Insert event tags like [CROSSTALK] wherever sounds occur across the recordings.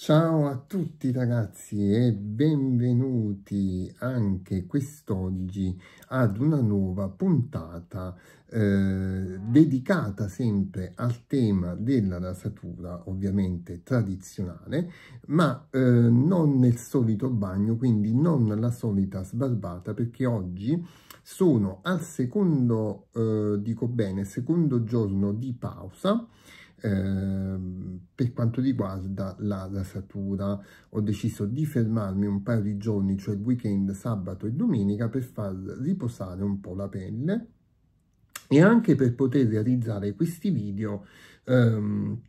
Ciao a tutti ragazzi e benvenuti anche quest'oggi ad una nuova puntata eh, dedicata sempre al tema della rasatura ovviamente tradizionale ma eh, non nel solito bagno quindi non la solita sbarbata perché oggi sono al secondo, eh, dico bene, secondo giorno di pausa Ehm, per quanto riguarda la rasatura ho deciso di fermarmi un paio di giorni, cioè il weekend, sabato e domenica, per far riposare un po' la pelle e anche per poter realizzare questi video ehm,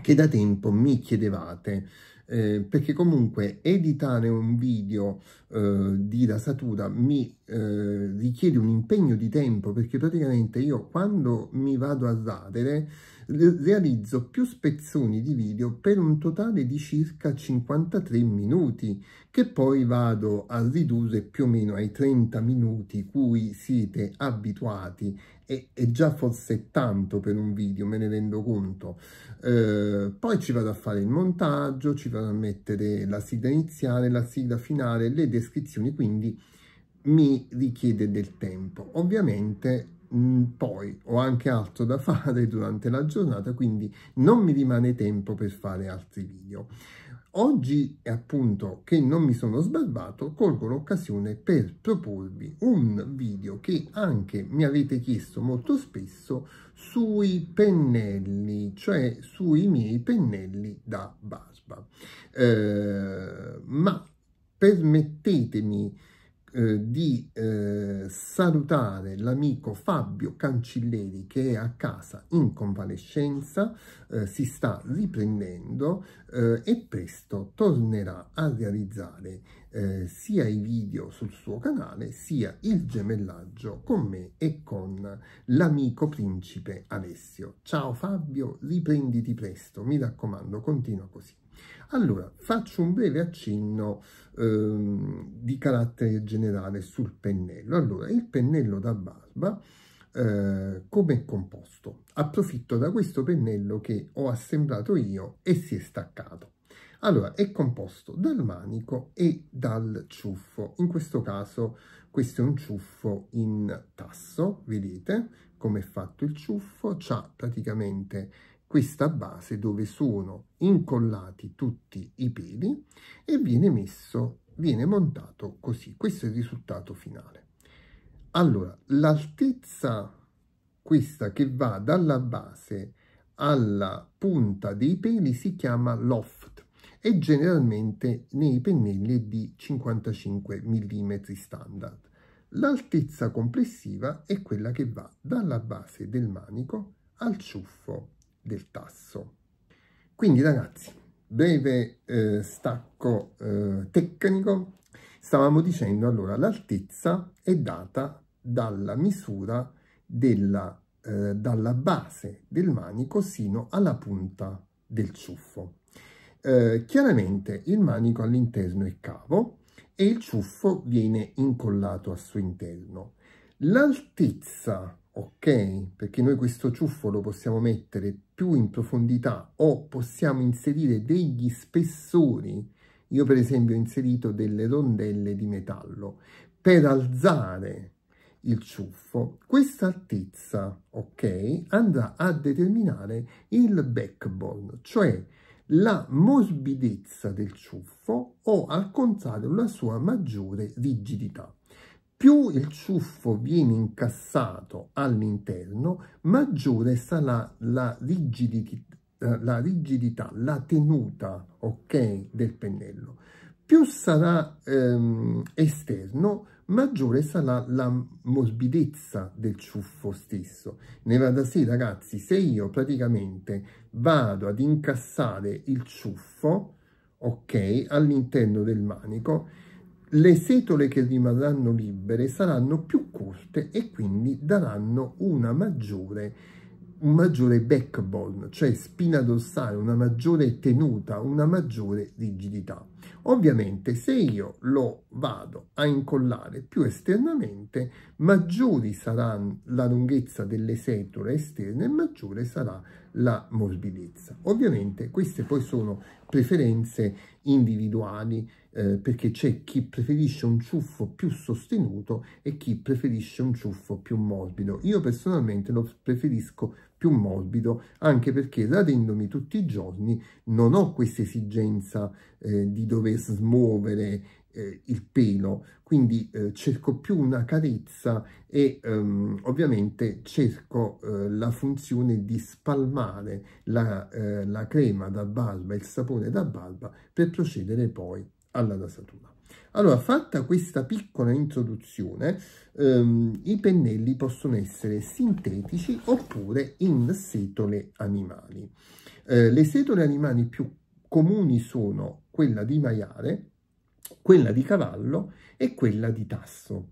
che da tempo mi chiedevate. Eh, perché comunque editare un video eh, di rasatura mi eh, richiede un impegno di tempo perché praticamente io quando mi vado a radere realizzo più spezzoni di video per un totale di circa 53 minuti, che poi vado a ridurre più o meno ai 30 minuti cui siete abituati e, e già forse tanto per un video, me ne rendo conto. Eh, poi ci vado a fare il montaggio, ci vado a mettere la sigla iniziale, la sigla finale, le descrizioni, quindi mi richiede del tempo. Ovviamente Mm, poi ho anche altro da fare durante la giornata, quindi non mi rimane tempo per fare altri video. Oggi, appunto, che non mi sono sbarbato, colgo l'occasione per proporvi un video che anche mi avete chiesto molto spesso sui pennelli, cioè sui miei pennelli da barba. Eh, ma permettetemi eh, di eh, salutare l'amico Fabio Cancilleri che è a casa in convalescenza, eh, si sta riprendendo eh, e presto tornerà a realizzare eh, sia i video sul suo canale sia il gemellaggio con me e con l'amico principe Alessio. Ciao Fabio, riprenditi presto, mi raccomando, continua così. Allora, faccio un breve accenno ehm, di carattere generale sul pennello. Allora, il pennello da barba eh, come è composto? Approfitto da questo pennello che ho assemblato io e si è staccato. Allora, è composto dal manico e dal ciuffo. In questo caso questo è un ciuffo in tasso, vedete come è fatto il ciuffo, ha praticamente questa base dove sono incollati tutti i peli e viene messo, viene montato così. Questo è il risultato finale. Allora, l'altezza questa che va dalla base alla punta dei peli si chiama loft e generalmente nei pennelli è di 55 mm standard. L'altezza complessiva è quella che va dalla base del manico al ciuffo del tasso. Quindi ragazzi, breve eh, stacco eh, tecnico, stavamo dicendo allora l'altezza è data dalla misura della, eh, dalla base del manico sino alla punta del ciuffo. Eh, chiaramente il manico all'interno è cavo e il ciuffo viene incollato al suo interno. L'altezza ok? Perché noi questo ciuffo lo possiamo mettere più in profondità o possiamo inserire degli spessori, io per esempio ho inserito delle rondelle di metallo, per alzare il ciuffo, questa altezza, ok, andrà a determinare il backbone, cioè la morbidezza del ciuffo o al contrario la sua maggiore rigidità più il ciuffo viene incassato all'interno, maggiore sarà la rigidità, eh, la rigidità, la tenuta, ok, del pennello. Più sarà ehm, esterno, maggiore sarà la morbidezza del ciuffo stesso. Ne va da sé, ragazzi, se io praticamente vado ad incassare il ciuffo, ok, all'interno del manico, le setole che rimarranno libere saranno più corte e quindi daranno una maggiore, un maggiore backbone, cioè spina dorsale, una maggiore tenuta, una maggiore rigidità. Ovviamente se io lo vado a incollare più esternamente, maggiori sarà la lunghezza delle setole esterne e maggiore sarà la morbidezza. Ovviamente queste poi sono preferenze individuali eh, perché c'è chi preferisce un ciuffo più sostenuto e chi preferisce un ciuffo più morbido. Io personalmente lo preferisco più morbido anche perché radendomi tutti i giorni non ho questa esigenza eh, di dover smuovere eh, il pelo quindi eh, cerco più una carezza e ehm, ovviamente cerco eh, la funzione di spalmare la, eh, la crema da barba il sapone da barba per procedere poi alla dasatura. Allora, fatta questa piccola introduzione, ehm, i pennelli possono essere sintetici oppure in setole animali. Eh, le setole animali più comuni sono quella di maiale, quella di cavallo e quella di tasso.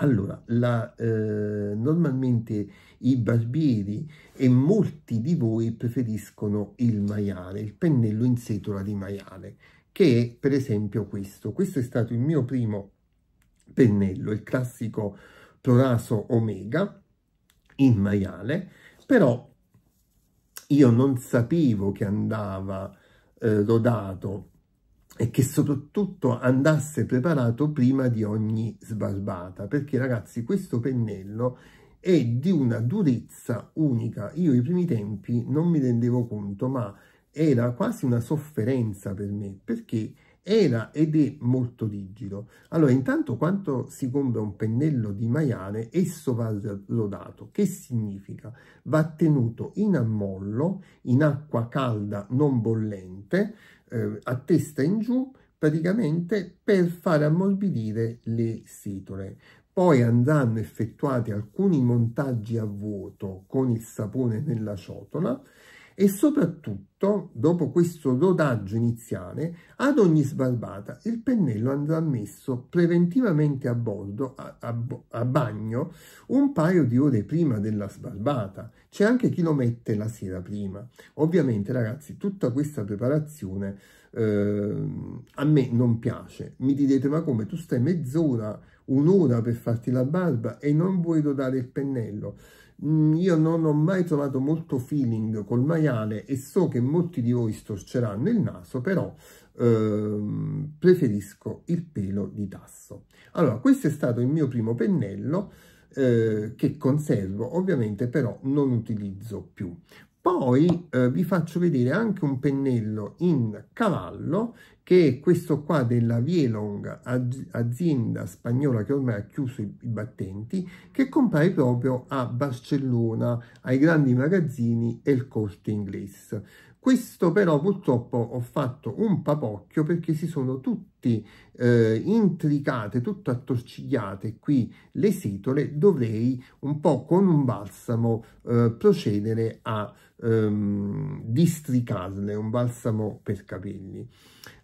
Allora, la, eh, normalmente i barbieri e molti di voi preferiscono il maiale, il pennello in setola di maiale che è per esempio questo. Questo è stato il mio primo pennello, il classico Proraso Omega in maiale, però io non sapevo che andava eh, rodato e che soprattutto andasse preparato prima di ogni sbarbata, perché ragazzi questo pennello è di una durezza unica. Io i primi tempi non mi rendevo conto, ma era quasi una sofferenza per me, perché era ed è molto rigido. Allora, intanto quando si compra un pennello di maiale, esso va lodato. Che significa? Va tenuto in ammollo, in acqua calda non bollente, eh, a testa in giù, praticamente per far ammorbidire le setole. Poi andranno effettuati alcuni montaggi a vuoto con il sapone nella ciotola, e soprattutto, dopo questo rodaggio iniziale, ad ogni sbarbata il pennello andrà messo preventivamente a bordo, a, a, a bagno, un paio di ore prima della sbarbata. C'è anche chi lo mette la sera prima. Ovviamente, ragazzi, tutta questa preparazione eh, a me non piace. Mi direte, ma come, tu stai mezz'ora, un'ora per farti la barba e non vuoi rodare il pennello? Mm, io non ho mai trovato molto feeling col maiale e so che molti di voi storceranno il naso, però ehm, preferisco il pelo di tasso. Allora, questo è stato il mio primo pennello eh, che conservo, ovviamente però non utilizzo più. Poi eh, vi faccio vedere anche un pennello in cavallo che è questo qua della Vielong, azienda spagnola che ormai ha chiuso i, battenti, che compare proprio a Barcellona, ai grandi magazzini e il corte inglese. Questo però purtroppo ho fatto un papocchio perché si sono tutti eh, intricate, tutto attorcigliate qui le setole, dovrei un po' con un balsamo eh, procedere a ehm, districarle, un balsamo per capelli.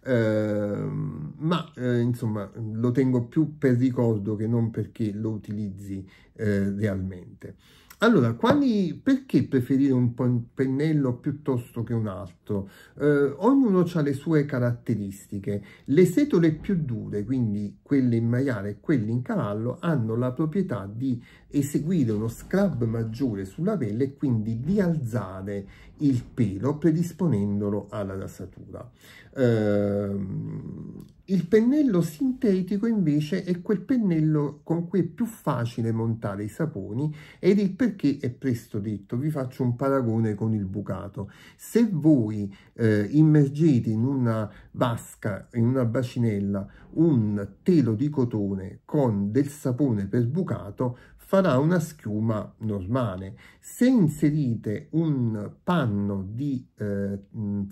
Ehm, ma eh, insomma lo tengo più per ricordo che non perché lo utilizzi eh, realmente. Allora, quali, perché preferire un pennello piuttosto che un altro? Eh, ognuno ha le sue caratteristiche. Le setole più dure, quindi quelle in maiale e quelle in cavallo, hanno la proprietà di eseguire uno scrub maggiore sulla pelle e quindi di alzare il pelo predisponendolo alla rasatura. Ehm, il pennello sintetico invece è quel pennello con cui è più facile montare i saponi ed il perché è presto detto. Vi faccio un paragone con il bucato. Se voi eh, immergete in una vasca, in una bacinella, un telo di cotone con del sapone per bucato, farà una schiuma normale. Se inserite un panno di eh,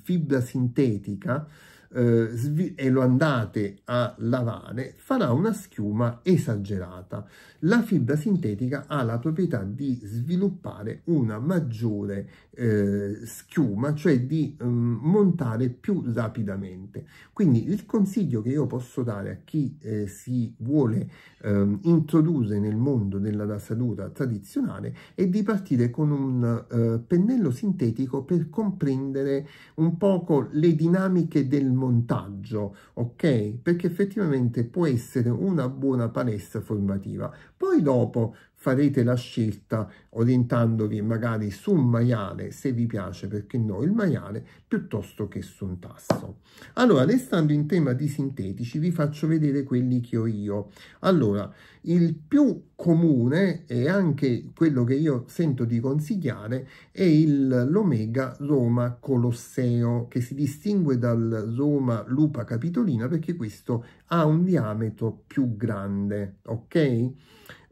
fibra sintetica eh, e lo andate a lavare, farà una schiuma esagerata. La fibra sintetica ha la proprietà di sviluppare una maggiore eh, schiuma, cioè di eh, montare più rapidamente. Quindi il consiglio che io posso dare a chi eh, si vuole ehm, introdurre nel mondo della rasatura tradizionale è di partire con un eh, pennello sintetico per comprendere un poco le dinamiche del mondo montaggio, ok? Perché effettivamente può essere una buona palestra formativa. Poi dopo farete la scelta orientandovi magari su un maiale, se vi piace, perché no, il maiale, piuttosto che su un tasso. Allora, restando in tema di sintetici, vi faccio vedere quelli che ho io. Allora, il più comune e anche quello che io sento di consigliare è l'Omega Roma Colosseo, che si distingue dal Roma Lupa Capitolina perché questo ha un diametro più grande, ok?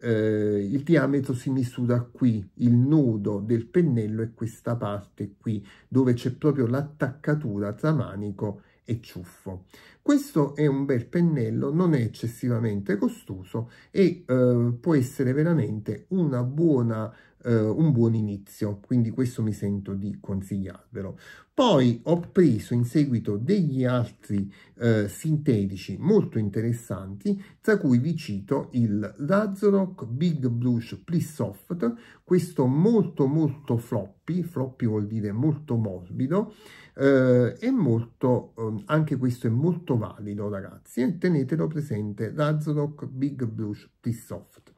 eh, il diametro si misura qui, il nodo del pennello è questa parte qui, dove c'è proprio l'attaccatura tra manico e ciuffo. Questo è un bel pennello, non è eccessivamente costoso e eh, può essere veramente una buona eh, un buon inizio, quindi questo mi sento di consigliarvelo. Poi ho preso in seguito degli altri eh, sintetici molto interessanti, tra cui vi cito il Razorok Big Blush Plus Soft, questo molto molto floppy, floppy vuol dire molto morbido, eh, è molto, eh, anche questo è molto valido ragazzi, tenetelo presente, Razorok Big Blush Plus Soft.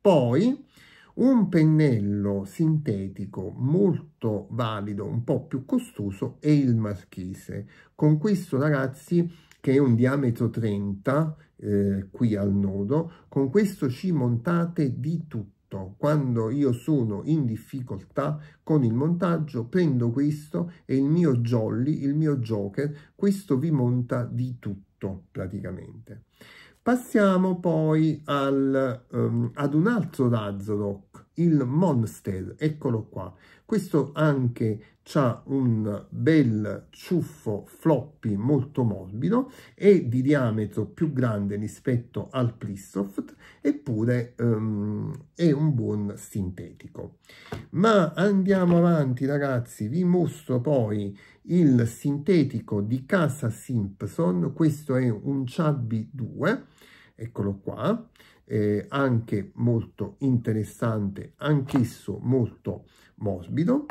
Poi un pennello sintetico molto valido, un po' più costoso, è il Marchese. Con questo, ragazzi, che è un diametro 30, eh, qui al nodo, con questo ci montate di tutto. Quando io sono in difficoltà con il montaggio, prendo questo e il mio jolly, il mio joker, questo vi monta di tutto praticamente. Passiamo poi al, um, ad un altro Razorok, il Monster, eccolo qua. Questo anche ha un bel ciuffo floppy molto morbido e di diametro più grande rispetto al Plistoft, eppure um, è un buon sintetico. Ma andiamo avanti ragazzi, vi mostro poi il sintetico di Casa Simpson, questo è un Chubby 2, eccolo qua, eh, anche molto interessante, anch'esso molto morbido.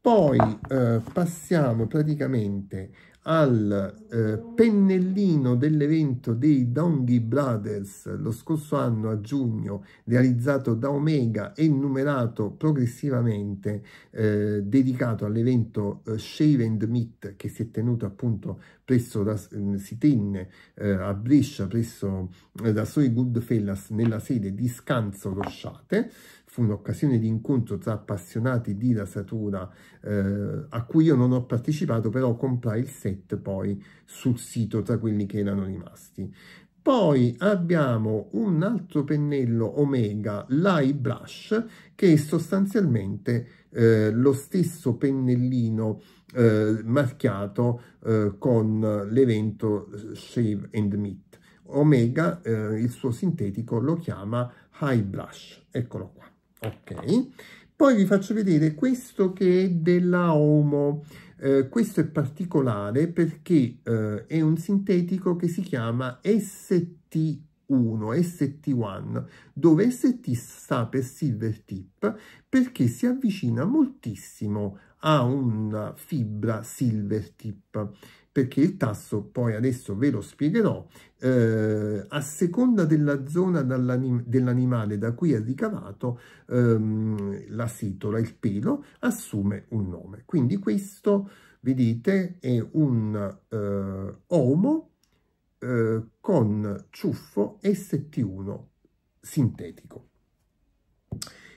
Poi eh, passiamo praticamente al eh, pennellino dell'evento dei Donghi Brothers lo scorso anno a giugno realizzato da Omega e numerato progressivamente eh, dedicato all'evento eh, Shave and Meet che si è tenuto appunto presso la, mm, si tenne eh, a Brescia presso da eh, Soi Goodfellas nella sede di Scanzo Rosciate fu un'occasione di incontro tra appassionati di rasatura eh, a cui io non ho partecipato, però comprai il set poi sul sito tra quelli che erano rimasti. Poi abbiamo un altro pennello Omega Light Brush che è sostanzialmente eh, lo stesso pennellino eh, marchiato eh, con l'evento Shave and Meet. Omega, eh, il suo sintetico, lo chiama High Brush. Eccolo qua ok? Poi vi faccio vedere questo che è della Homo. Eh, questo è particolare perché eh, è un sintetico che si chiama ST1, ST1, dove ST sta per silver tip perché si avvicina moltissimo a una fibra silver tip perché il tasso, poi adesso ve lo spiegherò, eh, a seconda della zona dell'animale da cui è ricavato, ehm, la sitola, il pelo, assume un nome. Quindi questo, vedete, è un eh, omo eh, con ciuffo ST1 sintetico.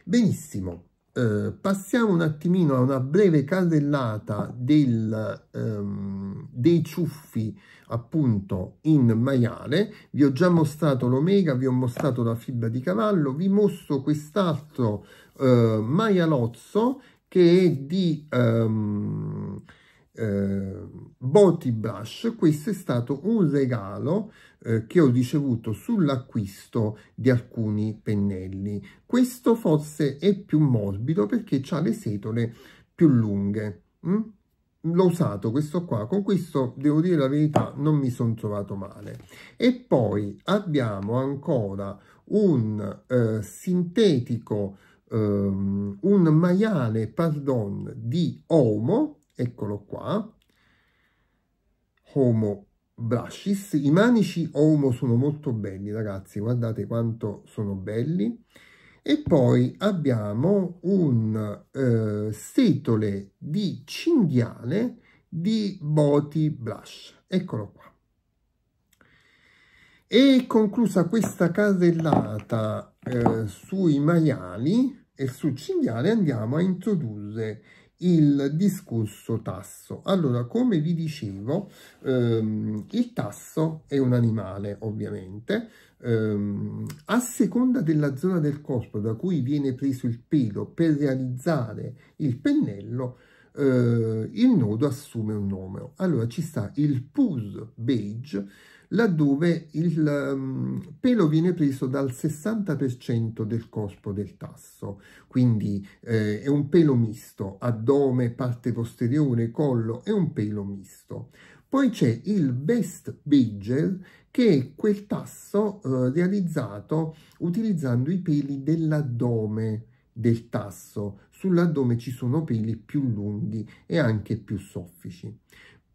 Benissimo. Eh, passiamo un attimino a una breve carrellata del, ehm, dei ciuffi appunto in maiale. Vi ho già mostrato l'omega, vi ho mostrato la fibra di cavallo, vi mostro quest'altro eh, maialozzo che è di... Ehm, eh, Body Brush, questo è stato un regalo eh, che ho ricevuto sull'acquisto di alcuni pennelli. Questo forse è più morbido perché ha le setole più lunghe. Mm? l'ho usato questo qua con questo devo dire la verità non mi sono trovato male e poi abbiamo ancora un eh, sintetico ehm, un maiale pardon di omo eccolo qua, Homo Brascis. I manici Homo sono molto belli, ragazzi, guardate quanto sono belli. E poi abbiamo un eh, setole di cinghiale di Boti Blush, Eccolo qua. E conclusa questa casellata eh, sui maiali e sul cinghiale andiamo a introdurre il discorso tasso. Allora, come vi dicevo, ehm, il tasso è un animale, ovviamente, ehm, a seconda della zona del corpo da cui viene preso il pelo per realizzare il pennello, eh, il nodo assume un nome. Allora, ci sta il pus beige, laddove il um, pelo viene preso dal 60% del corpo del tasso, quindi eh, è un pelo misto, addome, parte posteriore, collo, è un pelo misto. Poi c'è il Best Badger, che è quel tasso eh, realizzato utilizzando i peli dell'addome del tasso. Sull'addome ci sono peli più lunghi e anche più soffici.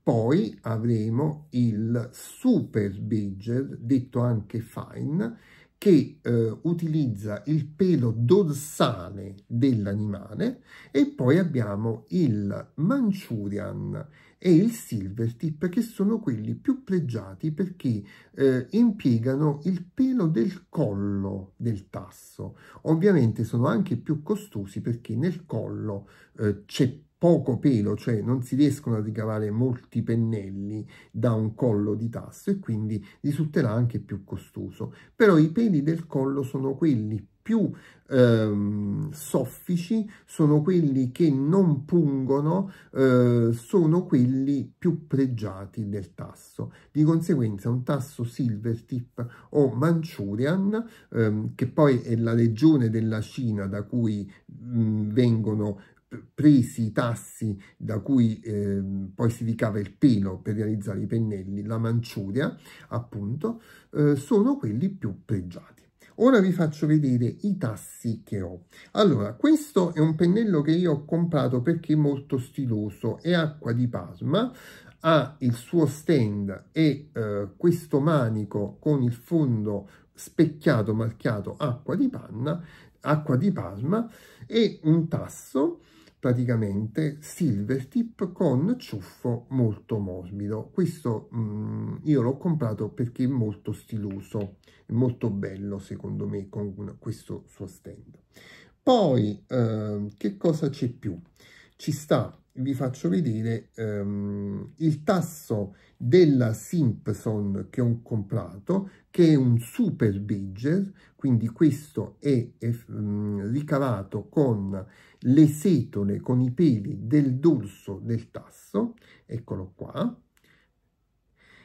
Poi avremo il super badger, detto anche fine, che eh, utilizza il pelo dorsale dell'animale e poi abbiamo il Manchurian e il Silvertip che sono quelli più pregiati perché eh, impiegano il pelo del collo del tasso. Ovviamente sono anche più costosi perché nel collo eh, c'è poco pelo, cioè non si riescono a ricavare molti pennelli da un collo di tasso e quindi risulterà anche più costoso. Però i peli del collo sono quelli più ehm, soffici, sono quelli che non pungono, eh, sono quelli più pregiati del tasso. Di conseguenza un tasso silver tip o Manchurian, ehm, che poi è la regione della Cina da cui mh, mm, vengono presi i tassi da cui eh, poi si ricava il pelo per realizzare i pennelli, la manciuria appunto, eh, sono quelli più pregiati. Ora vi faccio vedere i tassi che ho. Allora, questo è un pennello che io ho comprato perché è molto stiloso, è acqua di Parma, ha il suo stand e eh, questo manico con il fondo specchiato marchiato acqua di panna, acqua di Parma e un tasso praticamente silver tip con ciuffo molto morbido questo mh, mm, io l'ho comprato perché è molto stiloso è molto bello secondo me con questo suo stand poi eh, che cosa c'è più ci sta vi faccio vedere ehm, il tasso della Simpson che ho comprato che è un super badger quindi questo è, è mh, mm, ricavato con le setole con i peli del dorso del tasso, eccolo qua,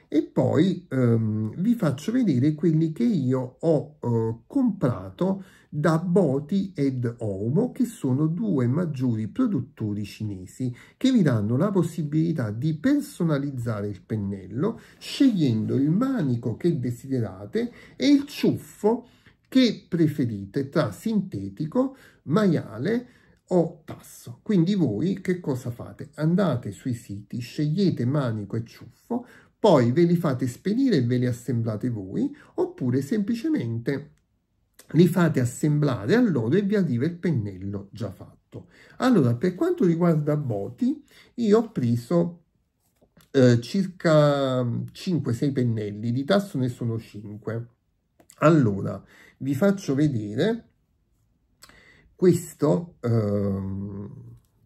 e poi ehm, vi faccio vedere quelli che io ho eh, comprato da Boti ed Omo, che sono due maggiori produttori cinesi, che vi danno la possibilità di personalizzare il pennello scegliendo il manico che desiderate e il ciuffo che preferite tra sintetico, maiale, o tasso. Quindi voi che cosa fate? Andate sui siti, scegliete manico e ciuffo, poi ve li fate spedire e ve li assemblate voi, oppure semplicemente li fate assemblare a loro e vi arriva il pennello già fatto. Allora, per quanto riguarda Boti, io ho preso eh, circa 5-6 pennelli, di tasso ne sono 5. Allora, vi faccio vedere questo eh,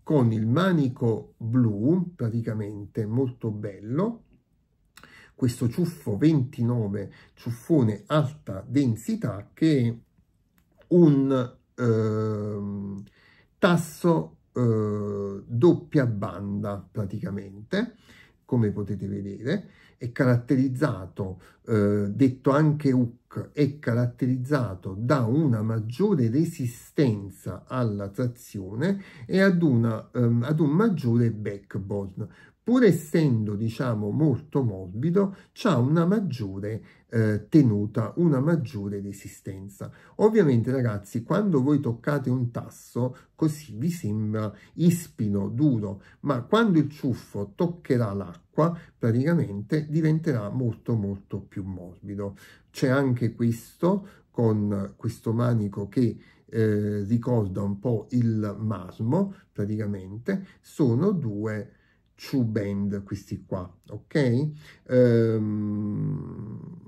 con il manico blu, praticamente molto bello, questo ciuffo 29 ciuffone alta densità che è un eh, tasso eh, doppia banda praticamente come potete vedere è caratterizzato, eh, detto anche UC, è caratterizzato da una maggiore resistenza alla trazione e ad, una, ehm, ad un maggiore backbone pur essendo diciamo molto morbido, ha una maggiore eh, tenuta, una maggiore resistenza. Ovviamente ragazzi, quando voi toccate un tasso, così vi sembra ispino, duro, ma quando il ciuffo toccherà l'acqua, praticamente diventerà molto molto più morbido. C'è anche questo con questo manico che eh, ricorda un po' il marmo, praticamente, sono due true band, questi qua, ok? Ehm,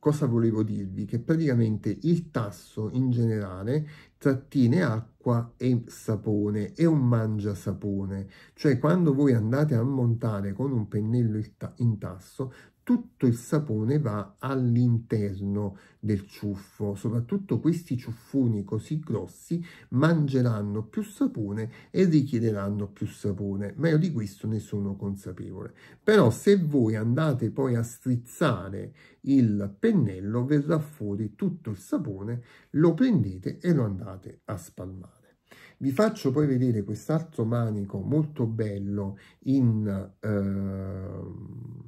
cosa volevo dirvi? Che praticamente il tasso in generale trattiene acqua e sapone, è un mangia sapone, cioè quando voi andate a montare con un pennello in tasso tutto il sapone va all'interno del ciuffo, soprattutto questi ciuffoni così grossi mangeranno più sapone e richiederanno più sapone, ma io di questo ne sono consapevole. Però se voi andate poi a strizzare il pennello verrà fuori tutto il sapone, lo prendete e lo andate a spalmare. Vi faccio poi vedere quest'altro manico molto bello in... Eh,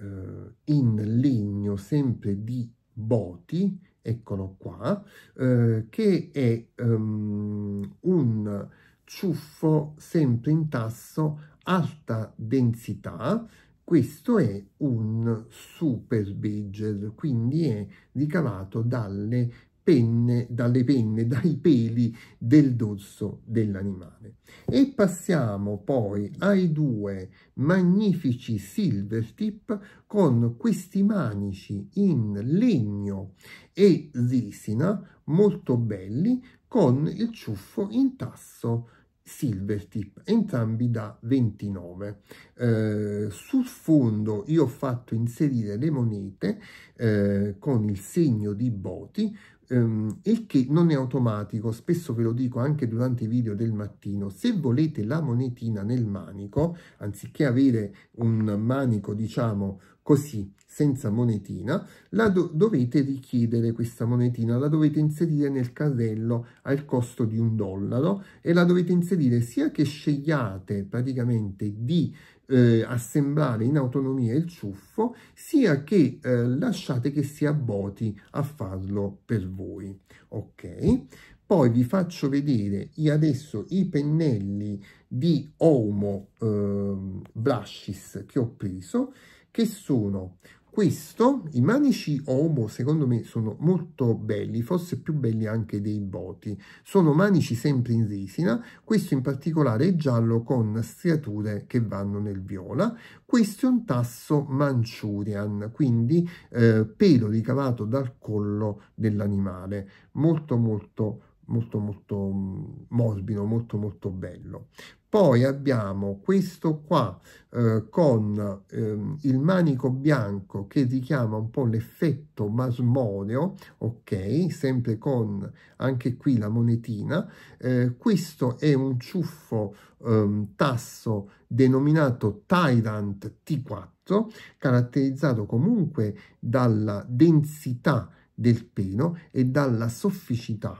eh, in legno sempre di Boti, eccolo qua, eh, che è um, un ciuffo sempre in tasso alta densità, questo è un super badger, quindi è ricavato dalle penne, dalle penne, [LAUGHS] dai peli del dorso dell'animale. E passiamo poi ai due magnifici silver tip con questi manici in legno e zisina molto belli con il ciuffo in tasso silver tip entrambi da 29 eh, sul fondo io ho fatto inserire le monete eh, con il segno di boti Um, e che non è automatico, spesso ve lo dico anche durante i video del mattino, se volete la monetina nel manico, anziché avere un manico diciamo così senza monetina, la do dovete richiedere questa monetina, la dovete inserire nel carrello al costo di un dollaro e la dovete inserire sia che scegliate praticamente di eh, assemblare in autonomia il ciuffo, sia che eh, lasciate che sia Boti a farlo per voi. Ok? Poi vi faccio vedere adesso i pennelli di Homo eh, Brushes che ho preso, che sono questo, i manici Omo secondo me sono molto belli, forse più belli anche dei Boti. Sono manici sempre in resina, questo in particolare è giallo con striature che vanno nel viola. Questo è un tasso Manchurian, quindi eh, pelo ricavato dal collo dell'animale. Molto molto molto molto mm, morbido, molto molto bello. Poi abbiamo questo qua eh, con ehm, il manico bianco che richiama un po' l'effetto masmoneo, ok, sempre con anche qui la monetina. Eh, questo è un ciuffo ehm, tasso denominato Tyrant T4, caratterizzato comunque dalla densità del pelo e dalla sofficità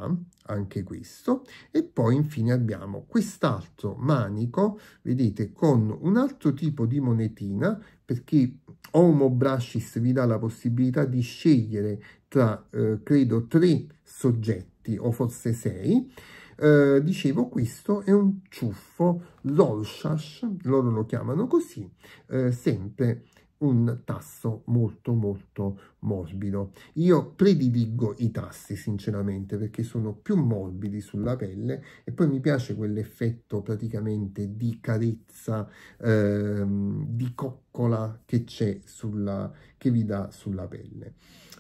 anche questo e poi infine abbiamo quest'altro manico vedete con un altro tipo di monetina perché Homo Brascis vi dà la possibilità di scegliere tra eh, credo tre soggetti o forse sei eh, dicevo questo è un ciuffo l'olshash loro lo chiamano così eh, sempre un tasso molto molto morbido. Io prediligo i tassi sinceramente perché sono più morbidi sulla pelle e poi mi piace quell'effetto praticamente di carezza, ehm, di coccola che c'è sulla che vi dà sulla pelle.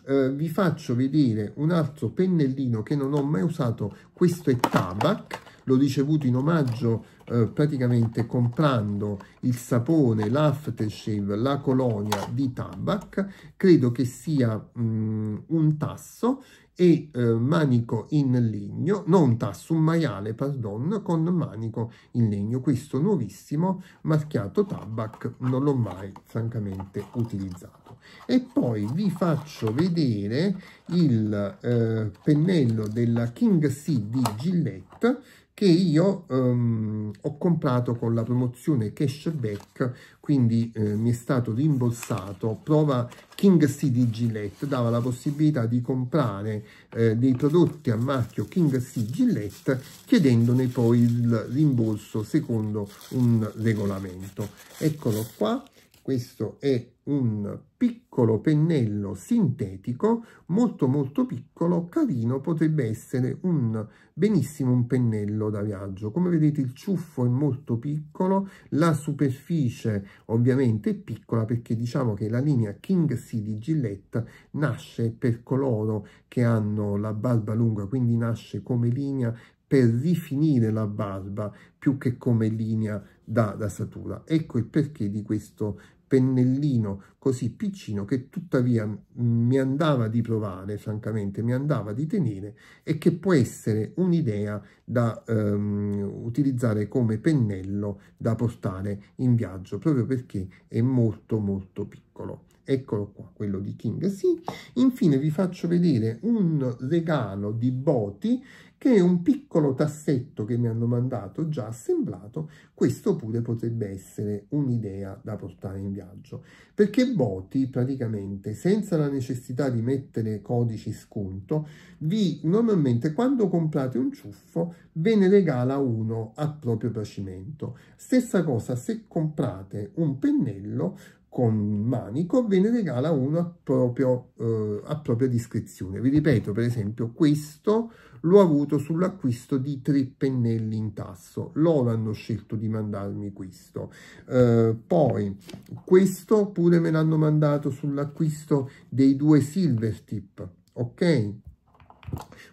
Eh, vi faccio vedere un altro pennellino che non ho mai usato, questo è Tabac, l'ho ricevuto in omaggio eh, praticamente comprando il sapone, l'aftershave, la colonia di Tabac, credo che sia mh, mm, un tasso e eh, manico in legno, non tasso, un maiale, pardon, con manico in legno. Questo nuovissimo, marchiato Tabac, non l'ho mai francamente utilizzato. E poi vi faccio vedere il eh, pennello della King C di Gillette che io ehm, ho comprato con la promozione cashback, quindi eh, mi è stato rimborsato, prova King C di Gillette, dava la possibilità di comprare eh, dei prodotti a marchio King C Gillette chiedendone poi il rimborso secondo un regolamento. Eccolo qua, questo è un piccolo pennello sintetico, molto molto piccolo, carino, potrebbe essere un benissimo un pennello da viaggio. Come vedete il ciuffo è molto piccolo, la superficie ovviamente è piccola perché diciamo che la linea King C di Gillette nasce per coloro che hanno la barba lunga, quindi nasce come linea per rifinire la barba più che come linea da, da satura. Ecco il perché di questo pennellino così piccino che tuttavia mi andava di provare, francamente, mi andava di tenere e che può essere un'idea da ehm, utilizzare come pennello da portare in viaggio proprio perché è molto molto piccolo. Eccolo qua, quello di King. Sì, infine vi faccio vedere un regalo di Boti che è un piccolo tassetto che mi hanno mandato già assemblato, questo pure potrebbe essere un'idea da portare in viaggio, perché Boti praticamente senza la necessità di mettere codici sconto, vi normalmente quando comprate un ciuffo ve ne regala uno a proprio piacimento. Stessa cosa se comprate un pennello, con manico ve ne regala uno a, proprio, eh, a propria discrezione. Vi ripeto, per esempio, questo l'ho avuto sull'acquisto di tre pennelli in tasso. Loro hanno scelto di mandarmi questo. Eh, poi, questo pure me l'hanno mandato sull'acquisto dei due silver tip, ok?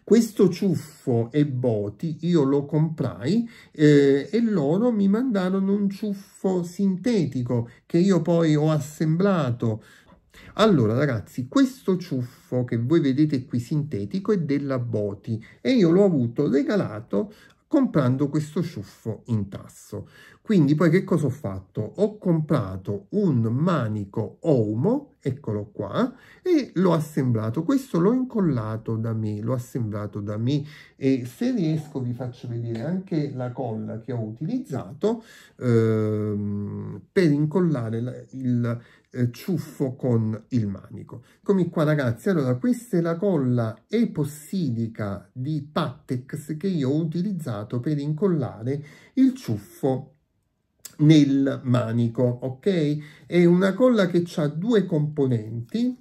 questo ciuffo e Boti io lo comprai eh, e loro mi mandarono un ciuffo sintetico che io poi ho assemblato. Allora ragazzi, questo ciuffo che voi vedete qui sintetico è della Boti e io l'ho avuto regalato comprando questo ciuffo in tasso. Quindi poi che cosa ho fatto? Ho comprato un manico Omo, eccolo qua, e l'ho assemblato. Questo l'ho incollato da me, l'ho assemblato da me e se riesco vi faccio vedere anche la colla che ho utilizzato ehm, per incollare il eh, ciuffo con il manico. Eccomi qua ragazzi, allora questa è la colla epossidica di Pattex che io ho utilizzato per incollare il ciuffo nel manico, ok? È una colla che ha due componenti,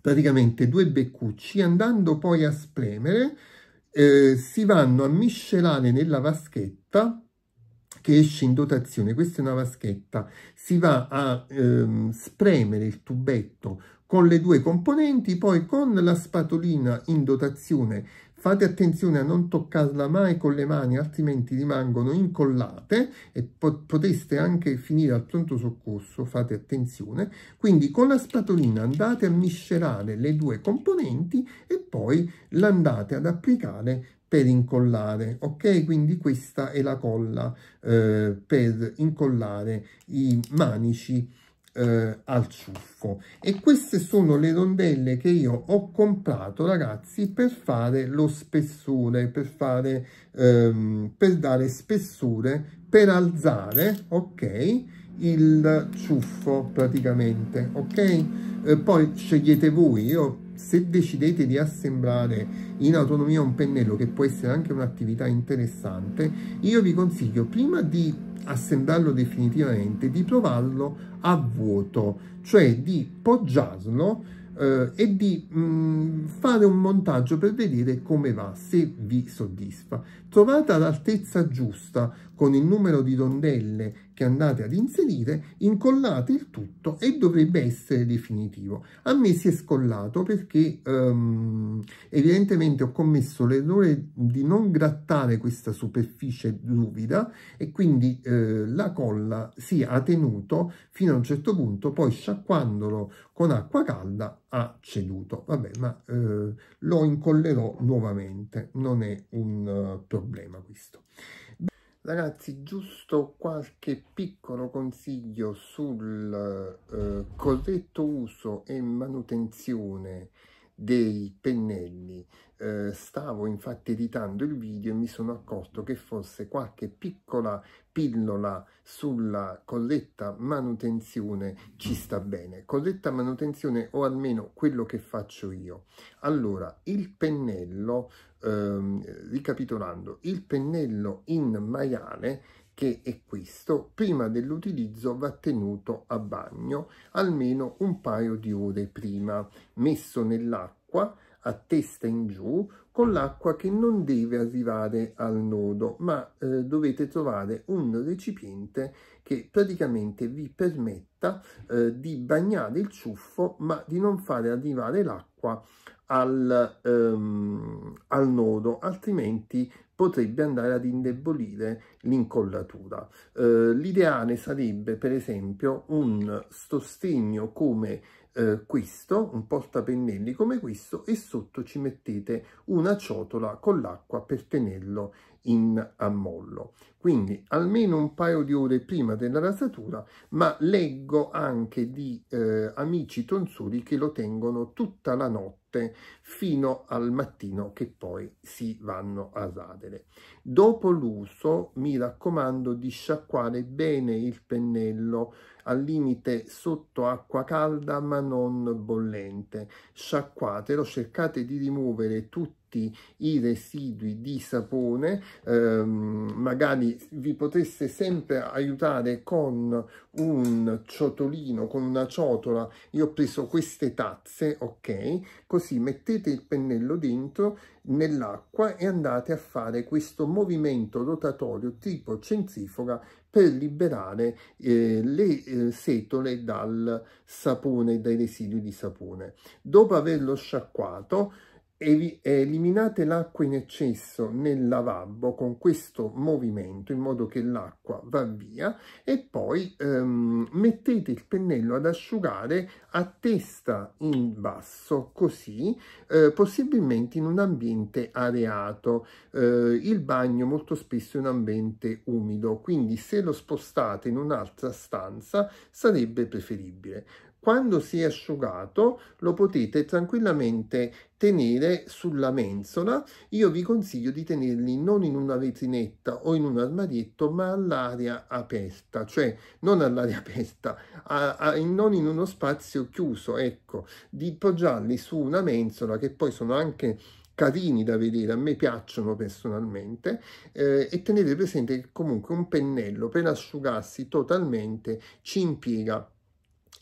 praticamente due beccucci, andando poi a spremere eh, si vanno a miscelare nella vaschetta che esce in dotazione, questa è una vaschetta, si va a ehm, spremere il tubetto con le due componenti, poi con la spatolina in dotazione fate attenzione a non toccarla mai con le mani altrimenti rimangono incollate e po potreste anche finire al pronto soccorso fate attenzione quindi con la spatolina andate a miscelare le due componenti e poi l'andate ad applicare per incollare ok quindi questa è la colla eh, per incollare i manici eh, al ciuffo e queste sono le rondelle che io ho comprato ragazzi per fare lo spessore per fare ehm, per dare spessore per alzare ok il ciuffo praticamente ok eh, poi scegliete voi io se decidete di assemblare in autonomia un pennello che può essere anche un'attività interessante io vi consiglio prima di assemblarlo definitivamente di provarlo a vuoto cioè di poggiarlo eh, e di mh, mm, fare un montaggio per vedere come va se vi soddisfa trovata l'altezza giusta con il numero di rondelle che andate ad inserire, incollate il tutto e dovrebbe essere definitivo. A me si è scollato perché um, evidentemente ho commesso l'errore di non grattare questa superficie ruvida e quindi eh, la colla si ha tenuto fino a un certo punto, poi sciacquandolo con acqua calda ha ceduto. Vabbè, ma eh, lo incollerò nuovamente, non è un uh, problema questo. Ragazzi, giusto qualche piccolo consiglio sul eh, corretto uso e manutenzione dei pennelli. Eh, stavo infatti editando il video e mi sono accorto che forse qualche piccola pillola sulla colletta manutenzione ci sta bene. Colletta manutenzione o almeno quello che faccio io. Allora, il pennello, ehm, ricapitolando, il pennello in maiale che è questo, prima dell'utilizzo va tenuto a bagno almeno un paio di ore prima, messo nell'acqua a testa in giù con l'acqua che non deve arrivare al nodo ma eh, dovete trovare un recipiente che praticamente vi permetta eh, di bagnare il ciuffo ma di non fare arrivare l'acqua al, ehm, al nodo altrimenti potrebbe andare ad indebolire l'incollatura. Eh, L'ideale sarebbe per esempio un sostegno come eh, questo, un portapennelli come questo e sotto ci mettete una ciotola con l'acqua per tenerlo in ammollo. Quindi almeno un paio di ore prima della rasatura, ma leggo anche di eh, amici tonsuri che lo tengono tutta la notte notte fino al mattino che poi si vanno a radere. Dopo l'uso mi raccomando di sciacquare bene il pennello al limite sotto acqua calda ma non bollente. Sciacquatelo, cercate di rimuovere tutti tutti i residui di sapone ehm, magari vi potesse sempre aiutare con un ciotolino con una ciotola io ho preso queste tazze ok così mettete il pennello dentro nell'acqua e andate a fare questo movimento rotatorio tipo centrifuga per liberare eh, le eh, setole dal sapone, dai residui di sapone. Dopo averlo sciacquato, eliminate l'acqua in eccesso nel lavabo con questo movimento in modo che l'acqua va via e poi ehm, mettete il pennello ad asciugare a testa in basso così eh, possibilmente in un ambiente areato eh, il bagno molto spesso è un ambiente umido quindi se lo spostate in un'altra stanza sarebbe preferibile quando si è asciugato lo potete tranquillamente tenere sulla mensola. Io vi consiglio di tenerli non in una vetrinetta o in un armadietto, ma all'aria aperta, cioè non all'aria [LAUGHS] aperta, a, a, non in uno spazio chiuso, ecco, di poggiarli su una mensola che poi sono anche carini da vedere, a me piacciono personalmente, eh, e tenete presente che comunque un pennello per asciugarsi totalmente ci impiega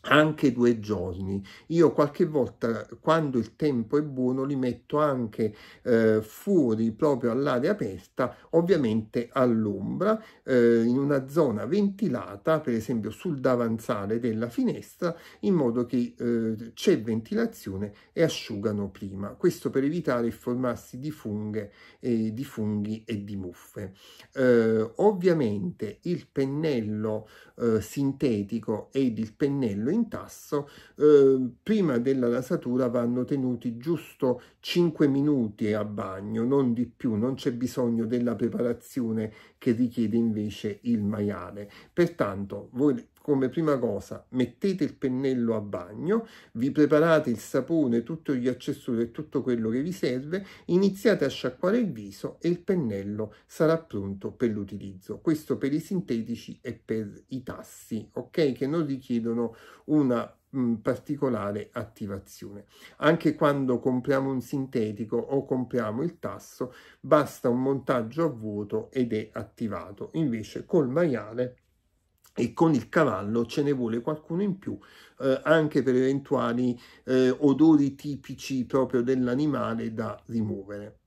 anche due giorni. Io qualche volta, quando il tempo è buono, li metto anche eh, fuori, proprio all'aria aperta, ovviamente all'ombra, eh, in una zona ventilata, per esempio sul davanzale della finestra, in modo che eh, c'è ventilazione e asciugano prima. Questo per evitare il formarsi di, funghe, eh, di funghi e di muffe. Eh, ovviamente il pennello eh, sintetico ed il pennello livello in tasso, eh, prima della lasatura vanno tenuti giusto 5 minuti a bagno, non di più, non c'è bisogno della preparazione che richiede invece il maiale. Pertanto voi come prima cosa mettete il pennello a bagno, vi preparate il sapone, tutti gli accessori e tutto quello che vi serve, iniziate a sciacquare il viso e il pennello sarà pronto per l'utilizzo. Questo per i sintetici e per i tassi, ok? Che non richiedono una particolare attivazione. Anche quando compriamo un sintetico o compriamo il tasso, basta un montaggio a vuoto ed è attivato. Invece col maiale e con il cavallo ce ne vuole qualcuno in più eh, anche per eventuali eh, odori tipici proprio dell'animale da rimuovere.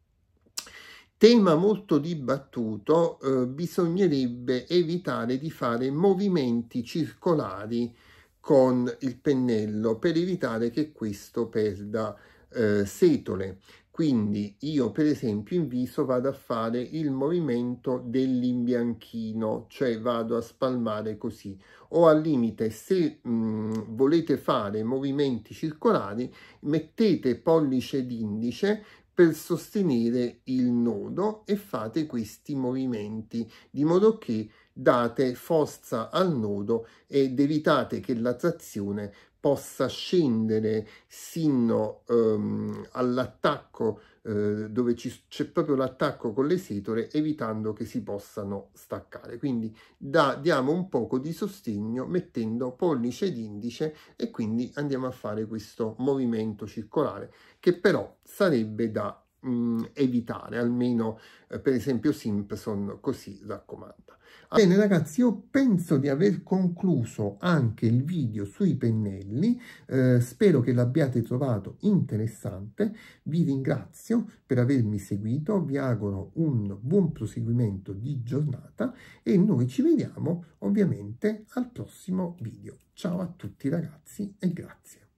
Tema molto dibattuto, eh, bisognerebbe evitare di fare movimenti circolari con il pennello per evitare che questo perda eh, setole. Quindi io per esempio in viso vado a fare il movimento dell'imbianchino, cioè vado a spalmare così. O al limite se mh, mm, volete fare movimenti circolari mettete pollice ed indice per sostenere il nodo e fate questi movimenti di modo che date forza al nodo ed evitate che la trazione possa scendere sino um, all'attacco eh, dove c'è proprio l'attacco con le setole evitando che si possano staccare quindi da, diamo un poco di sostegno mettendo pollice ed indice e quindi andiamo a fare questo movimento circolare che però sarebbe da mh, mm, evitare, almeno eh, per esempio Simpson così raccomanda. Bene ragazzi, io penso di aver concluso anche il video sui pennelli, eh, spero che l'abbiate trovato interessante, vi ringrazio per avermi seguito, vi auguro un buon proseguimento di giornata e noi ci vediamo ovviamente al prossimo video. Ciao a tutti ragazzi e grazie.